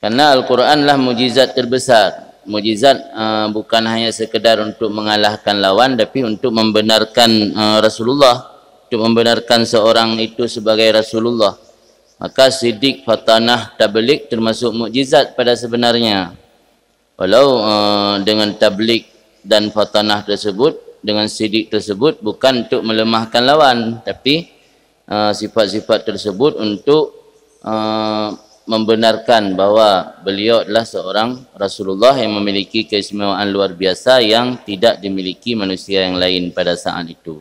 Karena Al-Quranlah mujizat terbesar. Mujizat uh, bukan hanya sekedar untuk mengalahkan lawan, tapi untuk membenarkan uh, Rasulullah, untuk membenarkan seorang itu sebagai Rasulullah. Maka sidik fatanah tablik termasuk mujizat pada sebenarnya. Walau uh, dengan tablik dan fatanah tersebut, dengan sidik tersebut bukan untuk melemahkan lawan, tapi uh, sifat-sifat tersebut untuk uh, membenarkan bahwa beliau adalah seorang Rasulullah yang memiliki keistimewaan luar biasa yang tidak dimiliki manusia yang lain pada saat itu.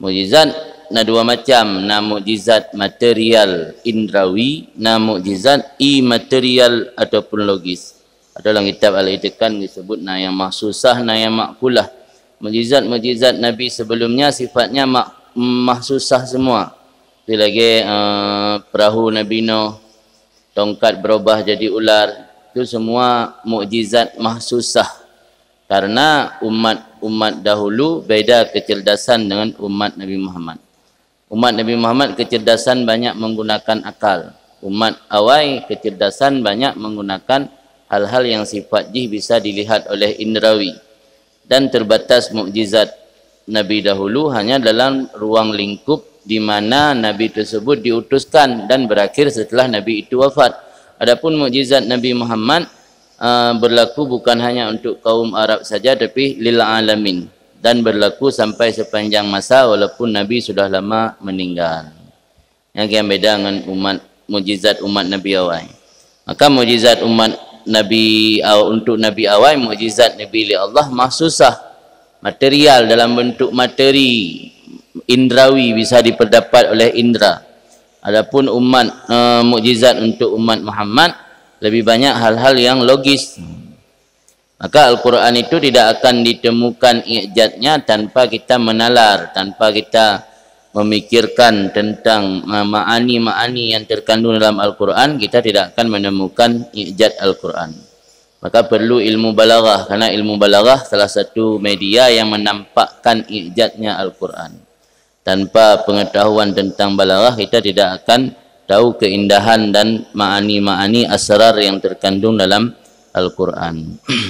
Mujizat na dua macam, na mujizat material indrawi, na mujizat imaterial ataupun logis. Ada dalam kitab Al-Itikan disebut na yang mahsusah, na yang makulah. Mujizat-mujizat Nabi sebelumnya sifatnya mak mahsusah semua. Dia lagi uh, perahu Nabi Nuh, no tongkat berubah jadi ular itu semua mukjizat mahsusah karena umat-umat dahulu beda kecerdasan dengan umat Nabi Muhammad umat Nabi Muhammad kecerdasan banyak menggunakan akal umat awai kecerdasan banyak menggunakan hal-hal yang sifat jih bisa dilihat oleh indrawi dan terbatas mukjizat Nabi dahulu hanya dalam ruang lingkup di mana nabi tersebut diutuskan dan berakhir setelah nabi itu wafat. Adapun mukjizat Nabi Muhammad uh, berlaku bukan hanya untuk kaum Arab saja tapi lil alamin dan berlaku sampai sepanjang masa walaupun nabi sudah lama meninggal. Yang yang beda dengan umat mukjizat umat Nabi awal. Maka mukjizat umat Nabi uh, untuk Nabi awal mukjizat Nabi li Allah mah susah material dalam bentuk materi indrawi bisa diperdapat oleh indra adapun umat uh, mukjizat untuk umat Muhammad lebih banyak hal-hal yang logis maka al-Quran itu tidak akan ditemukan ijadnya tanpa kita menalar tanpa kita memikirkan tentang eh, maani-maani yang terkandung dalam Al-Quran kita tidak akan menemukan ijad Al-Quran maka perlu ilmu balaghah karena ilmu balaghah salah satu media yang menampakkan ijadnya Al-Quran tanpa pengetahuan tentang balaghah kita tidak akan tahu keindahan dan maani-maani asrar yang terkandung dalam Al-Quran.